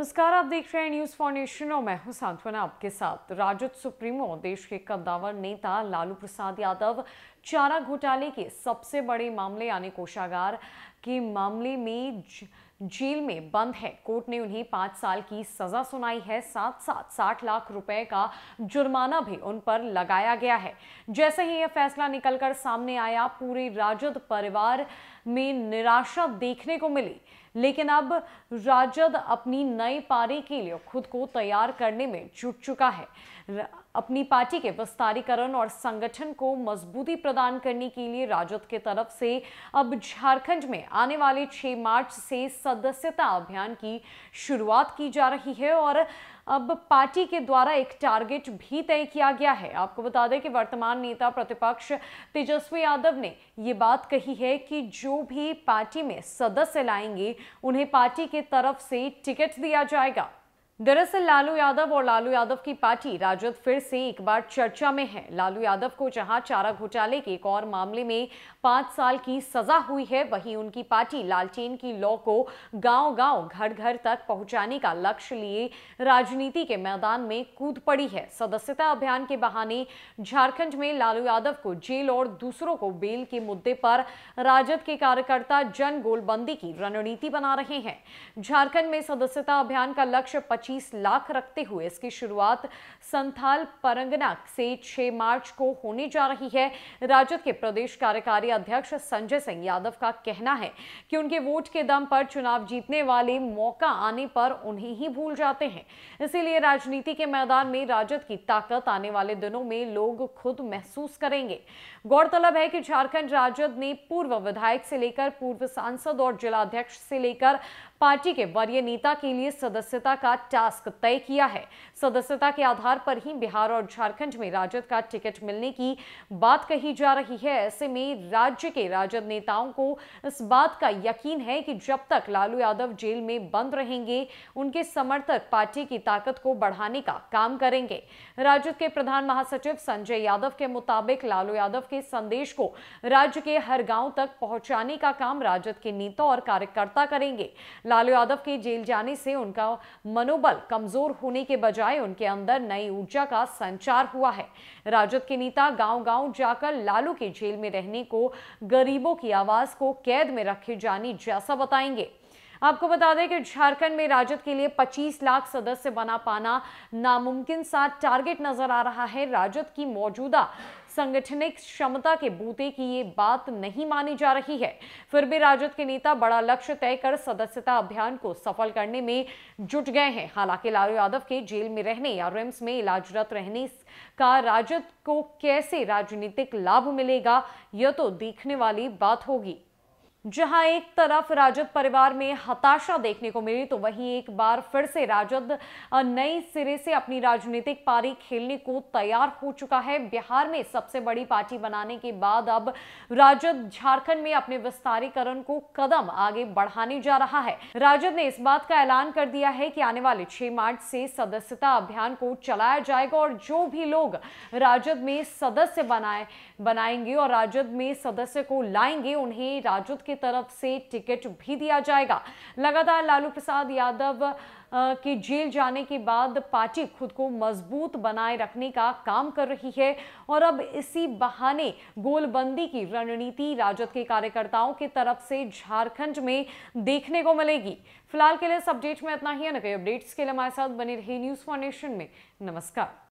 नमस्कार आप देख रहे हैं न्यूज फाउंडेशन और मैं हूं सांत्वना आपके साथ राजद सुप्रीमो देश के कद्दावर नेता लालू प्रसाद यादव चारा घोटाले के सबसे बड़े मामले यानी कोषागार के मामले में जेल में बंद है कोर्ट ने उन्हें पांच साल की सजा सुनाई है साथ साथ साठ लाख रुपए का जुर्माना भी उन पर लगाया गया है जैसे ही यह फैसला निकलकर सामने आया पूरे राजद परिवार में निराशा देखने को मिली लेकिन अब राजद अपनी नई पारी के लिए खुद को तैयार करने में जुट चुका है अपनी पार्टी के विस्तारीकरण और संगठन को मजबूती प्रदान करने के लिए राजद के तरफ से अब झारखंड में आने वाले 6 मार्च से सदस्यता अभियान की शुरुआत की जा रही है और अब पार्टी के द्वारा एक टारगेट भी तय किया गया है आपको बता दें कि वर्तमान नेता प्रतिपक्ष तेजस्वी यादव ने ये बात कही है कि जो भी पार्टी में सदस्य लाएंगे उन्हें पार्टी के तरफ से टिकट दिया जाएगा दरअसल लालू यादव और लालू यादव की पार्टी राजद फिर से एक बार चर्चा में है लालू यादव को जहां चारा घोटाले के एक और मामले में पांच साल की सजा हुई है वहीं उनकी पार्टी लालटेन की लॉ को गांव-गांव घर-घर तक पहुंचाने का लक्ष्य लिए राजनीति के मैदान में कूद पड़ी है सदस्यता अभियान के बहाने झारखंड में लालू यादव को जेल और दूसरों को बेल के मुद्दे पर राजद के कार्यकर्ता जन गोलबंदी की रणनीति बना रहे हैं झारखंड में सदस्यता अभियान का लक्ष्य पच्चीस 25 लाख रखते हुए इसकी शुरुआत संथाल परंगना से 6 मार्च को होने जा रही है राजद के प्रदेश कार्यकारी अध्यक्ष संजय सिंह यादव का कहना है कि उनके वोट के दम पर चुनाव जीतने वाले मौका आने पर उन्हें ही भूल जाते हैं इसीलिए राजनीति के मैदान में राजद की ताकत आने वाले दिनों में लोग खुद महसूस करेंगे गौरतलब है कि झारखंड राजद ने पूर्व विधायक से लेकर पूर्व सांसद और जिलाध्यक्ष से लेकर पार्टी के वरीय नेता के लिए सदस्यता का टास्क तय किया है सदस्यता के आधार पर ही बिहार और झारखंड में राजद का टिकट मिलने की बात कही जा रही है ऐसे में राज्य के राजद नेताओं को इस बात का यकीन है कि जब तक लालू यादव जेल में बंद रहेंगे उनके समर्थक पार्टी की ताकत को बढ़ाने का काम करेंगे राजद के प्रधान महासचिव संजय यादव के मुताबिक लालू यादव के संदेश को राज्य के हर गांव तक पहुंचाने का काम राजद के नेता और कार्यकर्ता करेंगे लालू यादव के जेल जाने से उनका मनोबल मनोबल कमजोर होने के बजाय उनके अंदर नई ऊर्जा का संचार हुआ है राजद के नेता गांव-गांव जाकर लालू के जेल में रहने को गरीबों की आवाज को कैद में रखे जाने जैसा बताएंगे आपको बता दें कि झारखंड में राजद के लिए 25 लाख सदस्य बना पाना नामुमकिन सा टारगेट नजर आ रहा है राजद की मौजूदा संगठनिक क्षमता के बूते की ये बात नहीं मानी जा रही है फिर भी राजद के नेता बड़ा लक्ष्य तय कर सदस्यता अभियान को सफल करने में जुट गए हैं हालांकि लालू यादव के जेल में रहने या रिम्स में इलाजरत रहने का राजद को कैसे राजनीतिक लाभ मिलेगा यह तो देखने वाली बात होगी जहां एक तरफ राजद परिवार में हताशा देखने को मिली तो वहीं एक बार फिर से राजद नए सिरे से अपनी राजनीतिक पारी खेलने को तैयार हो चुका है बिहार में सबसे बड़ी पार्टी बनाने के बाद अब राजद झारखंड में अपने विस्तारीकरण को कदम आगे बढ़ाने जा रहा है राजद ने इस बात का ऐलान कर दिया है कि आने वाले छह मार्च से सदस्यता अभियान को चलाया जाएगा और जो भी लोग राजद में सदस्य बनाए बनाएंगे और राजद में सदस्य को लाएंगे उन्हें राजद की तरफ से टिकट भी दिया जाएगा लगातार लालू प्रसाद यादव की जेल जाने के बाद पार्टी खुद को मजबूत बनाए रखने का काम कर रही है और अब इसी बहाने गोलबंदी की रणनीति राजद के कार्यकर्ताओं की तरफ से झारखंड में देखने को मिलेगी फिलहाल के लिए इस अपडेट में इतना ही है कई अपडेट्स के लिए हमारे साथ बने रही न्यूज फाउंडेशन में नमस्कार